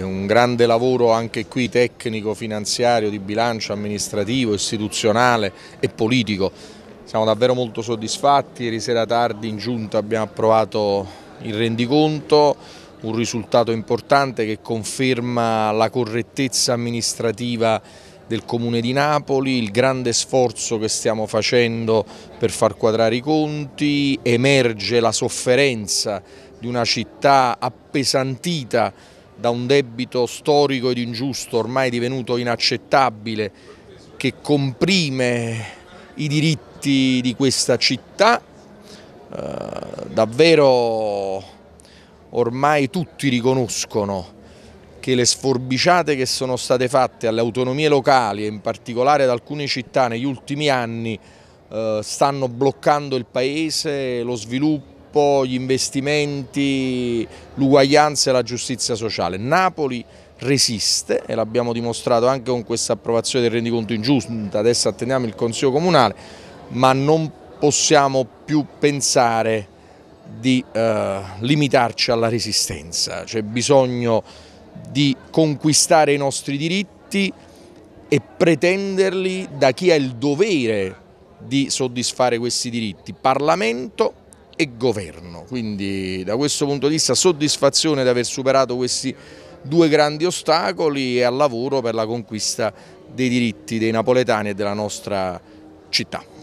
Un grande lavoro anche qui tecnico, finanziario, di bilancio, amministrativo, istituzionale e politico. Siamo davvero molto soddisfatti, ieri sera tardi in giunta abbiamo approvato il rendiconto, un risultato importante che conferma la correttezza amministrativa del Comune di Napoli, il grande sforzo che stiamo facendo per far quadrare i conti, emerge la sofferenza di una città appesantita da un debito storico ed ingiusto ormai divenuto inaccettabile che comprime i diritti di questa città, eh, davvero ormai tutti riconoscono che le sforbiciate che sono state fatte alle autonomie locali e in particolare ad alcune città negli ultimi anni eh, stanno bloccando il paese, lo sviluppo, gli investimenti, l'uguaglianza e la giustizia sociale. Napoli resiste e l'abbiamo dimostrato anche con questa approvazione del rendiconto in giunta, adesso attendiamo il Consiglio Comunale, ma non possiamo più pensare di eh, limitarci alla resistenza, c'è bisogno di conquistare i nostri diritti e pretenderli da chi ha il dovere di soddisfare questi diritti, Parlamento e governo. Quindi da questo punto di vista soddisfazione di aver superato questi due grandi ostacoli e al lavoro per la conquista dei diritti dei napoletani e della nostra città.